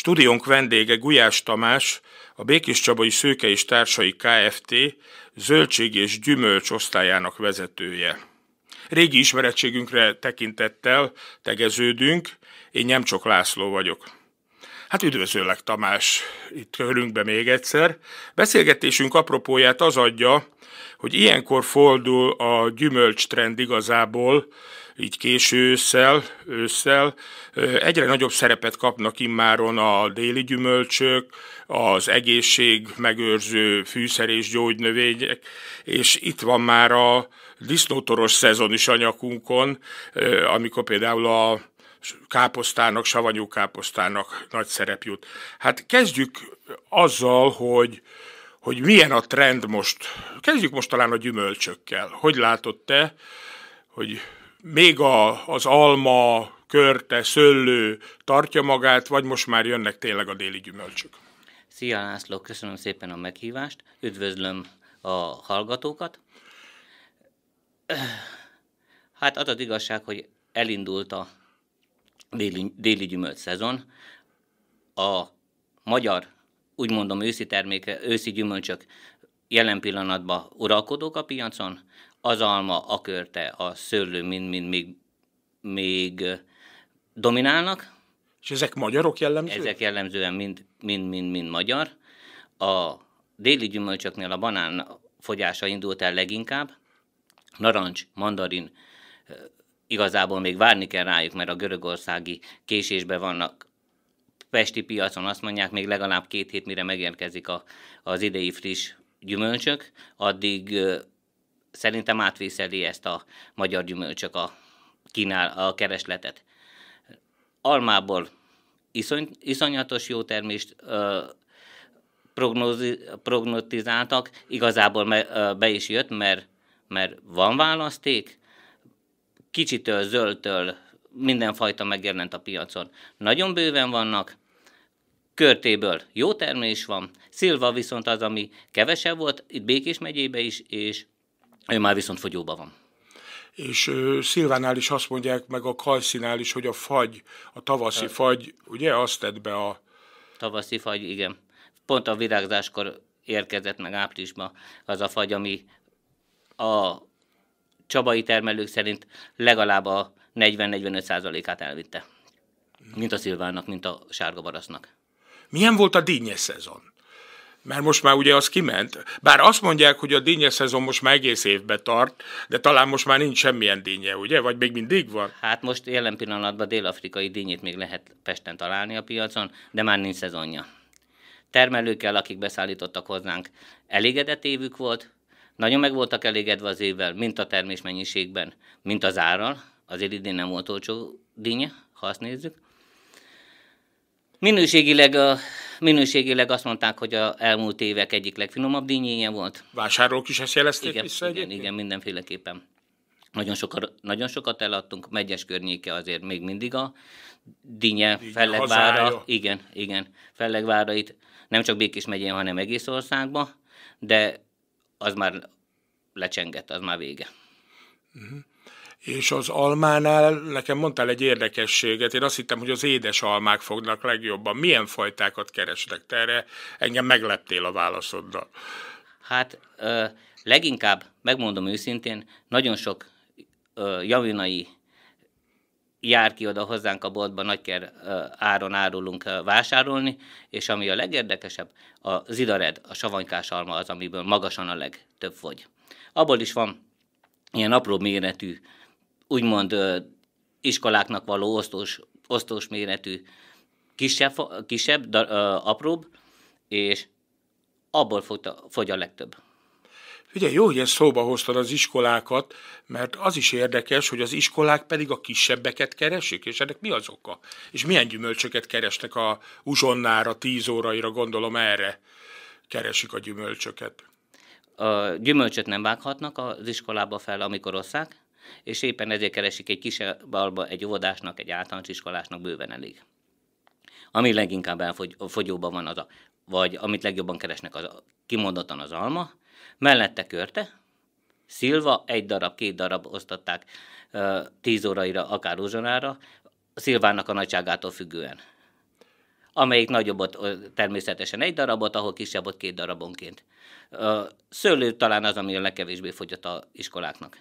Stúdiónk vendége Gulyás Tamás, a Békés Csabai Szőke és Társai Kft. zöldség és gyümölcs osztályának vezetője. Régi ismerettségünkre tekintettel tegeződünk, én nem csak László vagyok. Hát üdvözöllek Tamás itt körünkbe még egyszer. Beszélgetésünk apropóját az adja, hogy ilyenkor fordul a gyümölcs trend igazából így késő ősszel, ősszel egyre nagyobb szerepet kapnak immáron a déli gyümölcsök, az egészség megőrző fűszer és gyógynövények, és itt van már a disznótoros szezon is a nyakunkon, amikor például a káposztának, savanyú káposztának nagy szerep jut. Hát kezdjük azzal, hogy hogy milyen a trend most. Kezdjük most talán a gyümölcsökkel. Hogy látod te, hogy még a, az alma, körte, szöllő tartja magát, vagy most már jönnek tényleg a déli gyümölcsök? Szia László, köszönöm szépen a meghívást, üdvözlöm a hallgatókat. Hát az az igazság, hogy elindult a déli, déli gyümölc szezon. A magyar, úgy mondom, őszi, terméke, őszi gyümölcsök jelen pillanatban uralkodók a piacon, az alma, a körte, a szőlő mind-mind még, még dominálnak. És ezek magyarok jellemzően? Ezek jellemzően mind-mind-mind magyar. A déli gyümölcsöknél a banán fogyása indult el leginkább. Narancs, mandarin, igazából még várni kell rájuk, mert a görögországi késésben vannak. Pesti piacon azt mondják, még legalább két hét, mire megérkezik a, az idei friss gyümölcsök, addig szerintem átvészeli ezt a magyar gyümölcsök a, kínál, a keresletet. Almából iszony, iszonyatos jó termést ö, prognozi, prognotizáltak, igazából me, ö, be is jött, mert, mert van választék, kicsitől, zöldtől, mindenfajta megjelent a piacon. Nagyon bőven vannak, körtéből jó termés van, szilva viszont az, ami kevesebb volt, itt Békés megyébe is, és ő már viszont fogyóban van és uh, Szilvánál is azt mondják, meg a Kajszinál is, hogy a fagy, a tavaszi a... fagy, ugye, azt tett be a... Tavaszi fagy, igen. Pont a virágzáskor érkezett meg áprilisban az a fagy, ami a csabai termelők szerint legalább a 40-45 százalékát elvitte. Mint a szilvának, mint a sárga barasznak. Milyen volt a dínyes szezon? Mert most már ugye az kiment. Bár azt mondják, hogy a dinnye szezon most már egész évbe tart, de talán most már nincs semmilyen dínye, ugye? Vagy még mindig van? Hát most jelen pillanatban dél-afrikai dinnyét még lehet Pesten találni a piacon, de már nincs szezonja. Termelőkkel, akik beszállítottak hozzánk, elégedett évük volt, nagyon meg voltak elégedve az évvel, mint a termés mennyiségben, mint az árral. Azért idén nem volt olcsó dínye, ha azt nézzük. Minőségileg a Minőségileg azt mondták, hogy a elmúlt évek egyik legfinomabb dínyéje volt. Vásárlók is ezt jelezték igen, vissza igen, igen, mindenféleképpen. Nagyon, sokat, nagyon sokat eladtunk, megyes környéke azért még mindig a dínye, fellegvára, igen, igen, fellegvára itt. nem csak Békés megyén, hanem egész országban, de az már lecsengett, az már vége. Uh-huh és az almánál nekem mondtál egy érdekességet, én azt hittem, hogy az édes almák fognak legjobban. Milyen fajtákat keresnek te erre? Engem megleptél a válaszoddal. Hát ö, leginkább, megmondom őszintén, nagyon sok ö, javinai jár ki oda hozzánk a boltba, nagyker áron árulunk vásárolni, és ami a legérdekesebb, a zidared, a savanykás alma az, amiből magasan a legtöbb fogy. Abból is van ilyen apró méretű úgymond iskoláknak való osztós, osztós méretű kisebb, kisebb apróbb, és abból fogy a legtöbb. Ugye jó, hogy ezt szóba hoztad az iskolákat, mert az is érdekes, hogy az iskolák pedig a kisebbeket keresik, és ennek mi az oka? És milyen gyümölcsöket keresnek a uzsonnára, tíz óraira, gondolom erre keresik a gyümölcsöket. A gyümölcsöt nem vághatnak az iskolába fel, amikor osszák, és éppen ezért keresik egy kisebb alba egy óvodásnak, egy általános iskolásnak bőven elég. Ami leginkább elfogyóban van az a, vagy amit legjobban keresnek az a, kimondottan az alma, mellette körte, szilva, egy darab, két darab osztatták tíz óraira, akár uzsonára, szilvának a nagyságától függően amelyik nagyobbat természetesen egy darabot, ahol kisebbot két darabonként. Szőlő talán az, ami a legkevésbé fogyott a iskoláknak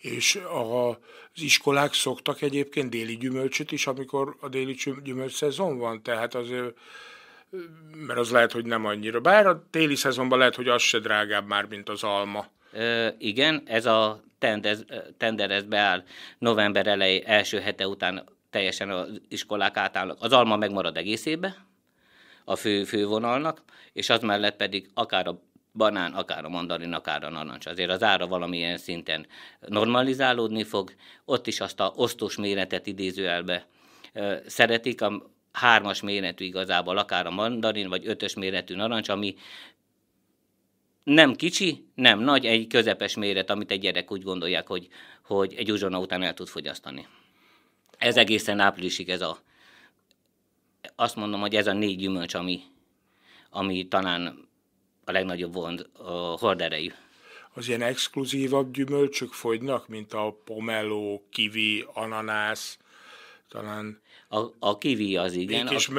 és a, az iskolák szoktak egyébként déli gyümölcsöt is, amikor a déli gyümölcs szezon van, tehát az, mert az lehet, hogy nem annyira. Bár a téli szezonban lehet, hogy az se drágább már, mint az alma. Ö, igen, ez a tendez, tender ez beáll november elejé, első hete után teljesen az iskolák átállnak. Az alma megmarad egész évben, a fő, fővonalnak, és az mellett pedig akár a banán, akár a mandarin, akár a narancs. Azért az ára valamilyen szinten normalizálódni fog, ott is azt a osztós méretet idéző elbe szeretik, a hármas méretű igazából, akár a mandarin, vagy ötös méretű narancs, ami nem kicsi, nem nagy, egy közepes méret, amit egy gyerek úgy gondolják, hogy, hogy egy uzsona után el tud fogyasztani. Ez egészen áprilisig ez a, azt mondom, hogy ez a négy gyümölcs, ami, ami talán a legnagyobb vond a horderei. Az ilyen exkluzívabb gyümölcsök fogynak, mint a pomelo, kivi, ananász, talán... A, a kivi az igen. Békés a...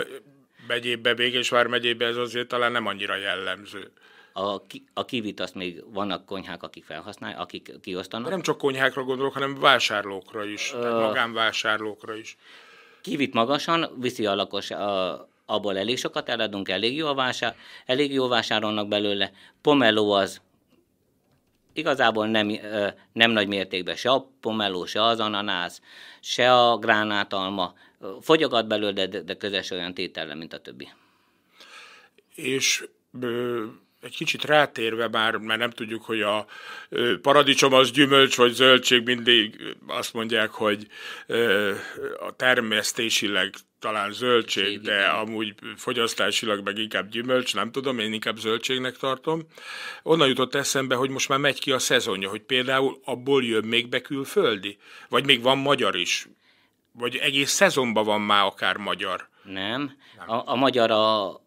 megyébe, Békésvár megyébe ez azért talán nem annyira jellemző. A, ki, a kivit azt még vannak konyhák, akik felhasználják, akik kiosztanak. De nem csak konyhákra gondolok, hanem vásárlókra is, uh, magánvásárlókra is. Kivit magasan viszi a lakos, a, abból elég sokat eladunk, elég jó, vásár, elég jó vásárolnak belőle. Pomelo az igazából nem, nem nagy mértékben se a pomelo, se az ananász, se a gránátalma. Fogyogat belőle, de, de közös olyan tétellel, mint a többi. És egy kicsit rátérve már, mert nem tudjuk, hogy a paradicsom az gyümölcs vagy zöldség, mindig azt mondják, hogy a termesztésileg talán zöldség, de amúgy fogyasztásilag meg inkább gyümölcs, nem tudom, én inkább zöldségnek tartom. Onnan jutott eszembe, hogy most már megy ki a szezonja, hogy például abból jön még be külföldi, vagy még van magyar is, vagy egész szezonban van már akár magyar. Nem, nem. A, a magyar a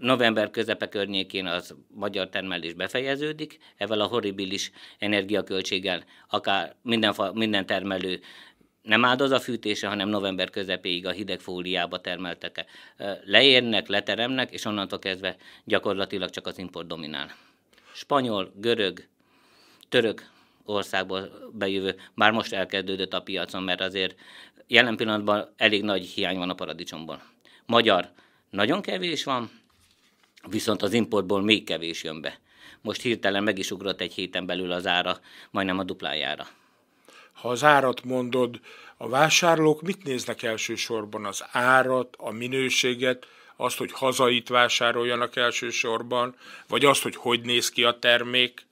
november közepe környékén az magyar termelés befejeződik, evel a horribilis energiaköltséggel akár minden, fa, minden termelő nem áldoz a fűtése, hanem november közepéig a hideg fóliába termeltek leérnek, leteremnek, és onnantól kezdve gyakorlatilag csak az import dominál. Spanyol, görög, török országból bejövő, már most elkezdődött a piacon, mert azért jelen pillanatban elég nagy hiány van a paradicsomból. Magyar nagyon kevés van, viszont az importból még kevés jön be. Most hirtelen meg is ugrott egy héten belül az ára, majdnem a duplájára. Ha az árat mondod, a vásárlók mit néznek elsősorban? Az árat, a minőséget, azt, hogy hazait vásároljanak elsősorban, vagy azt, hogy hogy néz ki a termék?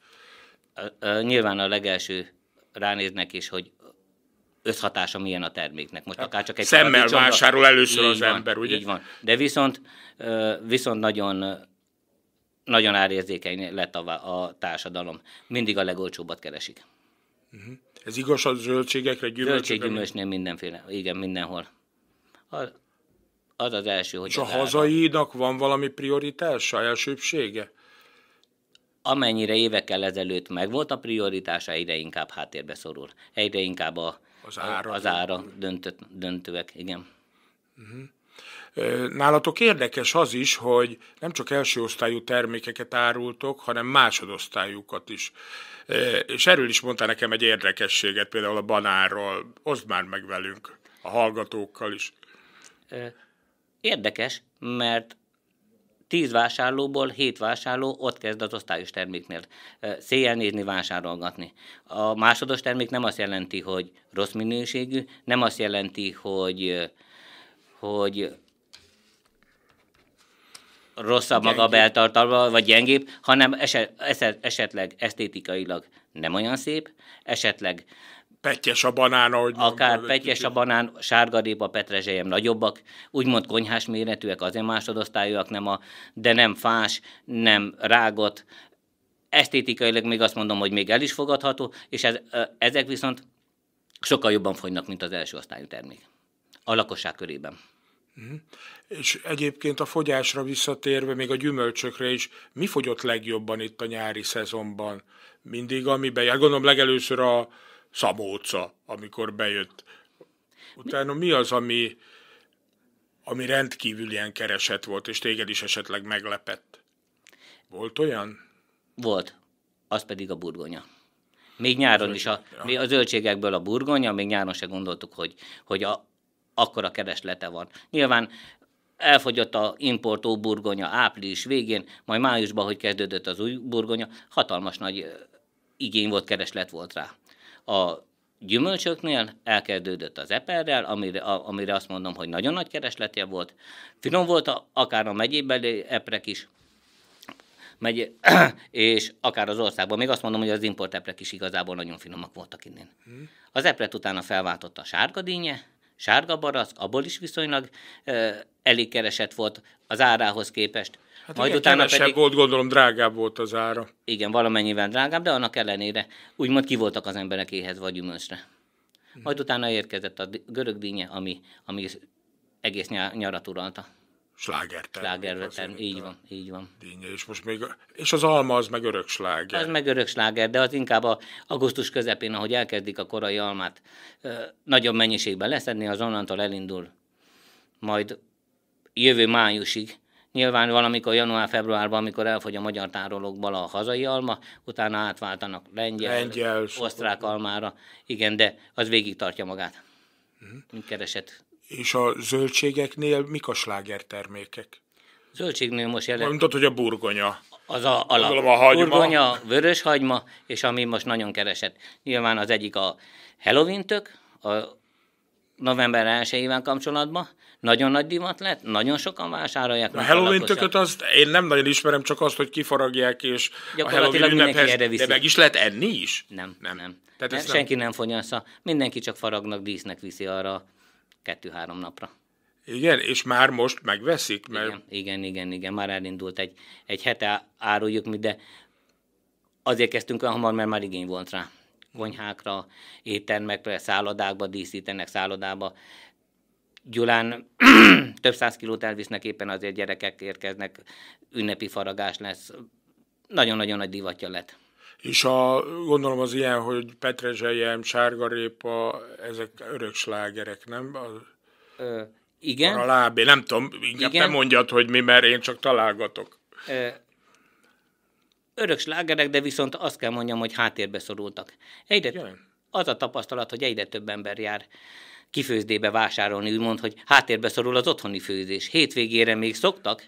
Nyilván a legelső ránéznek is, hogy összhatása milyen a terméknek. Most hát akár csak egy Szemmel vásárol először az van, ember, ugye? Így van. De viszont, viszont nagyon nagyon árérzékeny lett a, a társadalom. Mindig a legolcsóbbat keresik. Uh-huh. Ez igaz a zöldségekre, gyümölcsökre? Zöldséggyümölcsnél mindenféle, igen, mindenhol. A, az, az első, hogy... És a hazaiinak van valami prioritása, elsőbsége? Amennyire évekkel ezelőtt megvolt a prioritása, egyre inkább háttérbe szorul. Egyre inkább a, az ára. Az ára döntött, döntőek, igen. Uh-huh. Nálatok érdekes az is, hogy nem csak első osztályú termékeket árultok, hanem másodosztályukat is. És erről is mondta nekem egy érdekességet, például a banárról. Oszd már meg velünk, a hallgatókkal is. Érdekes, mert 10 vásárlóból 7 vásárló ott kezd az osztályos terméknél széjjel nézni, vásárolgatni. A másodos termék nem azt jelenti, hogy rossz minőségű, nem azt jelenti, hogy, hogy rosszabb gyengébb. maga beltartalma, vagy gyengébb, hanem eset, eset, esetleg esztétikailag nem olyan szép, esetleg Petyes a banán, ahogy Akár mondtad, petyes a banán, a petrezselyem nagyobbak, úgymond konyhás méretűek, azért másodosztályúak, nem a, de nem fás, nem rágot. Esztétikailag még azt mondom, hogy még el is fogadható, és ez, ezek viszont sokkal jobban fogynak, mint az első osztályú termék a lakosság körében. Mm. És egyébként a fogyásra visszatérve, még a gyümölcsökre is, mi fogyott legjobban itt a nyári szezonban? Mindig, amiben jár, gondolom legelőször a, Szabóca, amikor bejött. Utána mi az, ami, ami rendkívül ilyen keresett volt, és téged is esetleg meglepett? Volt olyan? Volt. Az pedig a burgonya. Még nyáron is a, ja. a zöldségekből a burgonya, még nyáron se gondoltuk, hogy, hogy a, akkora kereslete van. Nyilván elfogyott a importó burgonya április végén, majd májusban, hogy kezdődött az új burgonya, hatalmas nagy igény volt, kereslet volt rá a gyümölcsöknél elkezdődött az eperrel, amire, a, amire azt mondom, hogy nagyon nagy keresletje volt. Finom volt a, akár a megyébeli eprek is, megy, és akár az országban. Még azt mondom, hogy az import eprek is igazából nagyon finomak voltak innen. Hmm. Az epret utána felváltotta a sárga dínye, sárga barack, abból is viszonylag eh, elég keresett volt az árához képest. Hát Majd igen, utána pedig... volt, gondolom drágább volt az ára. Igen, valamennyivel drágább, de annak ellenére úgymond voltak az emberek éhez vagy gyümölcsre. Hm. Majd utána érkezett a görög dínye, ami, ami egész nyarat uralta. Sláger Sláger így van, így van. Dínye, és most még, és az alma az meg örök sláger. Az meg örök sláger, de az inkább a augusztus közepén, ahogy elkezdik a korai almát nagyobb mennyiségben leszedni, az onnantól elindul. Majd jövő májusig Nyilván valamikor január-februárban, amikor elfogy a magyar tárolókból a hazai alma, utána átváltanak lengyel, lengyel osztrák almára. Igen, de az végig tartja magát. Uh-huh. Mhm. Keresett. És a zöldségeknél mik a sláger termékek? Zöldségnél most jelen... Mondtad, hogy a burgonya. Az a a, a, a hagyma. Burgonya, vörös hagyma, és ami most nagyon keresett. Nyilván az egyik a halloween a november 1 kapcsolatban, nagyon nagy divat lett, nagyon sokan vásárolják. A Halloween tököt azt én nem nagyon ismerem, csak azt, hogy kifaragják, és a Halloween ünnephez, de meg is lehet enni is? Nem, nem. nem. Tehát nem, senki nem, nem fogyasza, mindenki csak faragnak, dísznek viszi arra kettő-három napra. Igen, és már most megveszik? Mert... Igen, igen, igen, igen, már elindult egy, egy hete áruljuk mi, de azért kezdtünk olyan hamar, mert már igény volt rá. Konyhákra, éttermekre, szállodákba díszítenek, szállodába Gyulán több száz kilót elvisznek, éppen azért gyerekek érkeznek, ünnepi faragás lesz. Nagyon-nagyon nagy divatja lett. És a, gondolom az ilyen, hogy petrezselyem, sárgarépa, ezek örök slágerek, nem? A, Ö, igen. A lábé, nem tudom, inkább igen. nem mondjad, hogy mi, mert én csak találgatok. Ö, örök slágerek, de viszont azt kell mondjam, hogy háttérbe szorultak. Egyre, igen. az a tapasztalat, hogy egyre több ember jár kifőzdébe vásárolni, úgymond, hogy háttérbe szorul az otthoni főzés. Hétvégére még szoktak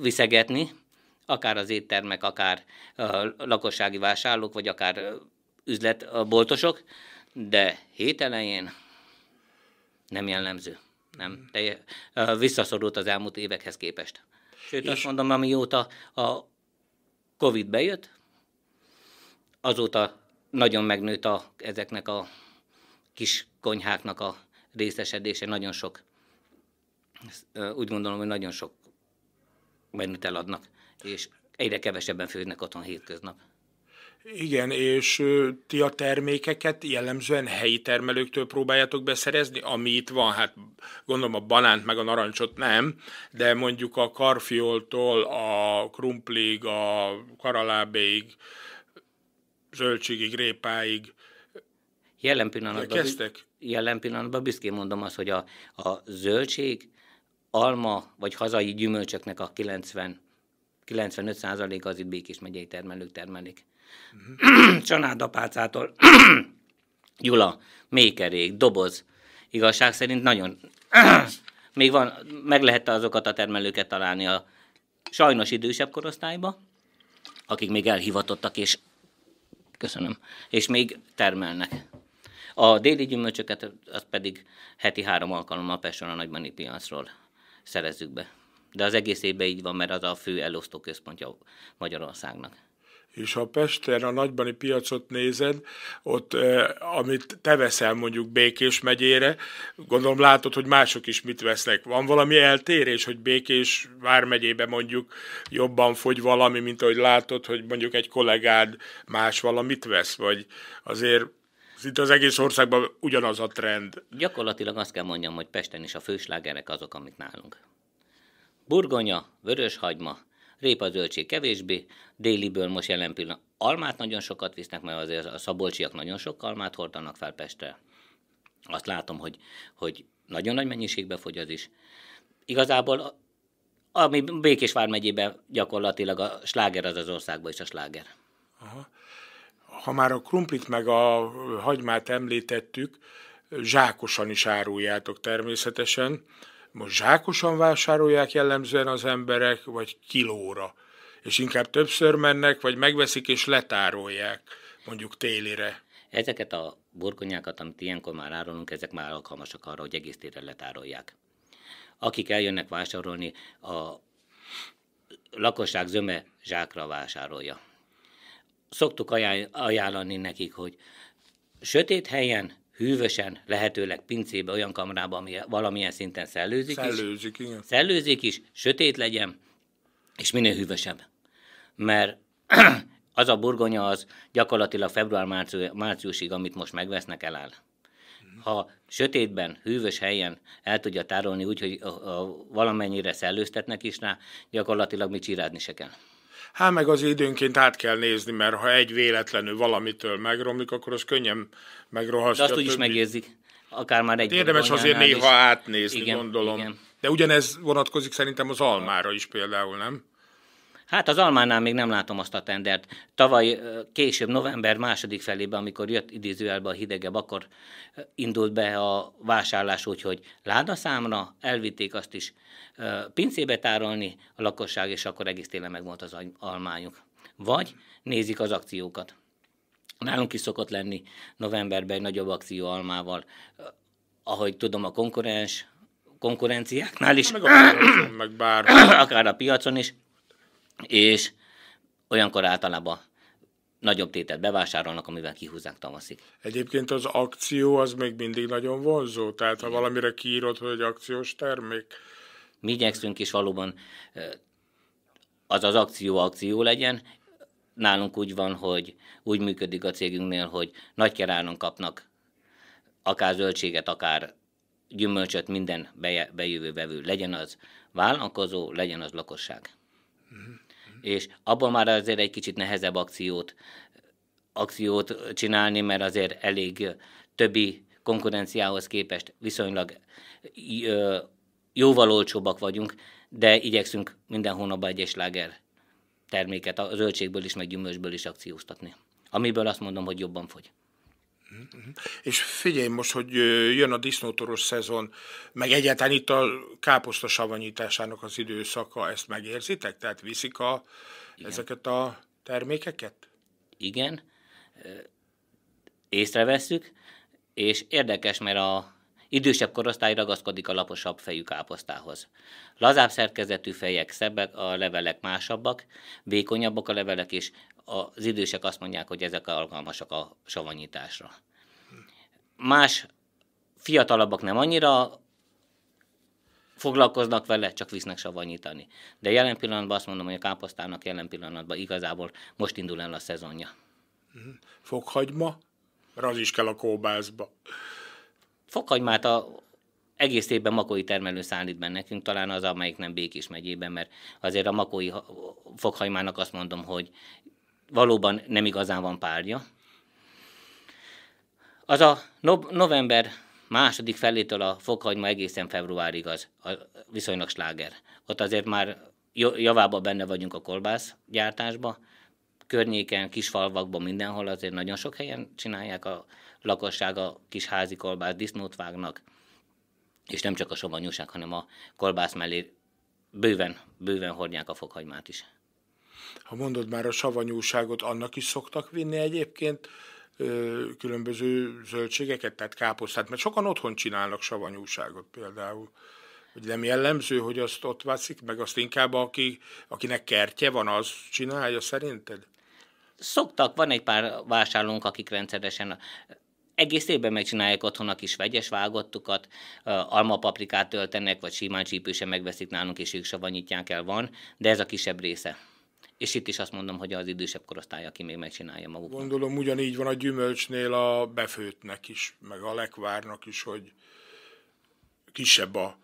viszegetni, akár az éttermek, akár lakossági vásárlók, vagy akár üzletboltosok, de hét elején nem jellemző. Nem, hmm. telje, visszaszorult az elmúlt évekhez képest. Sőt, és... azt mondom, amióta a Covid bejött, azóta nagyon megnőtt a, ezeknek a kis konyháknak a részesedése nagyon sok, úgy gondolom, hogy nagyon sok menüt eladnak, és egyre kevesebben főznek otthon hétköznap. Igen, és ti a termékeket jellemzően helyi termelőktől próbáljátok beszerezni, ami itt van, hát gondolom a banánt meg a narancsot nem, de mondjuk a karfioltól a krumplig, a karalábéig, zöldségig, répáig, Jelen pillanatban, ja, kezdtek. jelen pillanatban büszkén mondom azt, hogy a, a zöldség, alma vagy hazai gyümölcsöknek a 90 95% az itt Békés megyei termelők termelik. Uh-huh. Mhm. Csanádapácától Gyula, mékerék, doboz. Igazság szerint nagyon... Még van, meg lehet azokat a termelőket találni a sajnos idősebb korosztályba, akik még elhivatottak, és köszönöm, és még termelnek. A déli gyümölcsöket az pedig heti három alkalommal Pesson a nagymani piacról szerezzük be. De az egész évben így van, mert az a fő elosztó központja Magyarországnak. És ha Pesten a nagybani piacot nézed, ott eh, amit te veszel mondjuk Békés megyére, gondolom látod, hogy mások is mit vesznek. Van valami eltérés, hogy Békés vármegyébe mondjuk jobban fogy valami, mint ahogy látod, hogy mondjuk egy kollégád más valamit vesz, vagy azért Szinte az egész országban ugyanaz a trend. Gyakorlatilag azt kell mondjam, hogy Pesten is a főslágerek azok, amik nálunk. Burgonya, vöröshagyma, répa zöldség kevésbé, déliből most jelen pillanat almát nagyon sokat visznek, mert azért a szabolcsiak nagyon sok almát hordanak fel Pestre. Azt látom, hogy, hogy nagyon nagy mennyiségbe fogy az is. Igazából ami Békésvár megyében gyakorlatilag a sláger az az országban is a sláger. Aha ha már a krumplit meg a hagymát említettük, zsákosan is áruljátok természetesen. Most zsákosan vásárolják jellemzően az emberek, vagy kilóra? És inkább többször mennek, vagy megveszik és letárolják, mondjuk télire? Ezeket a burgonyákat, amit ilyenkor már árulunk, ezek már alkalmasak arra, hogy egész téren letárolják. Akik eljönnek vásárolni, a lakosság zöme zsákra vásárolja szoktuk ajánlani nekik, hogy sötét helyen, hűvösen, lehetőleg pincébe, olyan kamrába, ami valamilyen szinten szellőzik, szellőzik is. Igen. Szellőzik is, sötét legyen, és minél hűvösebb. Mert az a burgonya az gyakorlatilag február-márciusig, amit most megvesznek, eláll. Ha sötétben, hűvös helyen el tudja tárolni úgy, hogy valamennyire szellőztetnek is rá, gyakorlatilag mi csirázni se kell. Hát meg az időnként át kell nézni, mert ha egy véletlenül valamitől megromlik, akkor az könnyen megrohasztja. De azt úgyis megérzik, akár már egy. Érdemes azért néha is. átnézni, igen, gondolom. Igen. De ugyanez vonatkozik szerintem az almára is például, nem? Hát az Almánál még nem látom azt a tendert. Tavaly később, november második felében, amikor jött idézőjelbe a hidegebb, akkor indult be a vásárlás úgy, hogy ládaszámra elvitték azt is pincébe tárolni a lakosság, és akkor egész télen megvolt az almányuk. Vagy nézik az akciókat. Nálunk is szokott lenni novemberben egy nagyobb akció almával. Ahogy tudom, a konkurens konkurenciáknál is, meg, a piacon, meg bár. akár a piacon is, és olyankor általában nagyobb tételt bevásárolnak, amivel kihúzzák tavaszig. Egyébként az akció az még mindig nagyon vonzó, tehát ha valamire kiírod, hogy akciós termék. Mi igyekszünk is valóban az az akció akció legyen. Nálunk úgy van, hogy úgy működik a cégünknél, hogy nagy keráron kapnak akár zöldséget, akár gyümölcsöt minden bejövő vevő. Legyen az vállalkozó, legyen az lakosság és abból már azért egy kicsit nehezebb akciót, akciót csinálni, mert azért elég többi konkurenciához képest viszonylag jóval olcsóbbak vagyunk, de igyekszünk minden hónapban egy sláger terméket a zöldségből is, meg gyümölcsből is akcióztatni. Amiből azt mondom, hogy jobban fogy. És figyelj most, hogy jön a disznótoros szezon, meg egyáltalán itt a káposzta savanyításának az időszaka, ezt megérzitek? Tehát viszik a, ezeket a termékeket? Igen, észreveszük, és érdekes, mert a Idősebb korosztály ragaszkodik a laposabb fejű káposztához. Lazább szerkezetű fejek szebbek, a levelek másabbak, vékonyabbak a levelek, és az idősek azt mondják, hogy ezek alkalmasak a savanyításra. Más fiatalabbak nem annyira foglalkoznak vele, csak visznek savanyítani. De jelen pillanatban azt mondom, hogy a káposztának jelen pillanatban igazából most indul el a szezonja. Mhm. Fokhagyma, az is kell a kóbászba fokhagymát a egész évben makói termelő szállít be nekünk, talán az, amelyik nem Békés megyében, mert azért a makói fokhagymának azt mondom, hogy valóban nem igazán van párja. Az a no- november második felétől a fokhagyma egészen februárig az a viszonylag sláger. Ott azért már javában benne vagyunk a kolbász gyártásban, környéken, kisfalvakban, mindenhol azért nagyon sok helyen csinálják a lakosság a kis házi kolbász disznót vágnak, és nem csak a savanyúság, hanem a kolbász mellé bőven, bőven hordják a fokhagymát is. Ha mondod már a savanyúságot, annak is szoktak vinni egyébként ö, különböző zöldségeket, tehát káposztát, mert sokan otthon csinálnak savanyúságot például. Hogy nem jellemző, hogy azt ott veszik, meg azt inkább aki, akinek kertje van, az csinálja szerinted? szoktak, van egy pár vásárlónk, akik rendszeresen egész évben megcsinálják otthon a kis vegyes vágottukat, almapaprikát töltenek, vagy simán csípősen megveszik nálunk, és ők savanyítják el van, de ez a kisebb része. És itt is azt mondom, hogy az idősebb korosztály, aki még megcsinálja maguknak. Gondolom ugyanígy van a gyümölcsnél a befőtnek is, meg a lekvárnak is, hogy kisebb a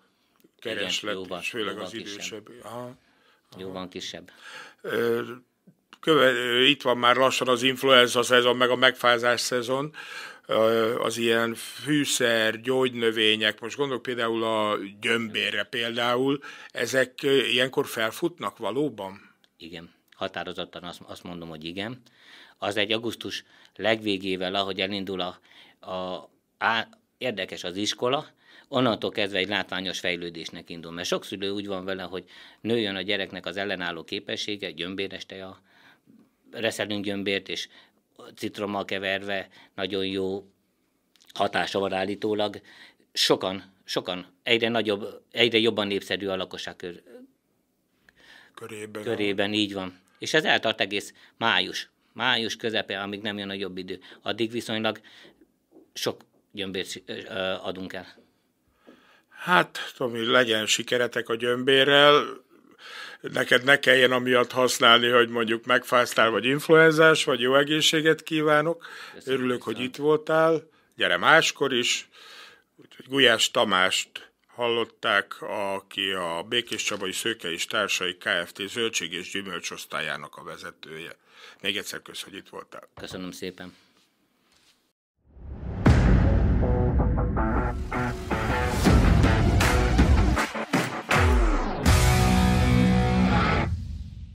kereslet, Igen, jóval, és főleg jóval az idősebb. Kisebb. Aha, aha. Jóval kisebb. Ö, köve, itt van már lassan az influenza szezon, meg a megfázás szezon, az ilyen fűszer, gyógynövények, most gondolok például a gyömbérre például, ezek ilyenkor felfutnak valóban? Igen, határozottan azt, mondom, hogy igen. Az egy augusztus legvégével, ahogy elindul a, a a érdekes az iskola, onnantól kezdve egy látványos fejlődésnek indul. Mert sok szülő úgy van vele, hogy nőjön a gyereknek az ellenálló képessége, gyömbéres teja, reszelünk gyömbért, és citrommal keverve nagyon jó hatása van állítólag. Sokan, sokan, egyre nagyobb, egyre jobban népszerű a lakosság kör, körében. körében, így van. És ez eltart egész május, május közepe, amíg nem jön a jobb idő. Addig viszonylag sok gyömbért adunk el. Hát, Tomi, legyen sikeretek a gyömbérrel, neked ne kelljen amiatt használni, hogy mondjuk megfáztál, vagy influenzás, vagy jó egészséget kívánok. Köszönöm Örülök, viszont. hogy itt voltál. Gyere máskor is. Gulyás Tamást hallották, aki a Békés Csabai Szőke és Társai Kft. zöldség és gyümölcs a vezetője. Még egyszer kösz, hogy itt voltál. Köszönöm szépen.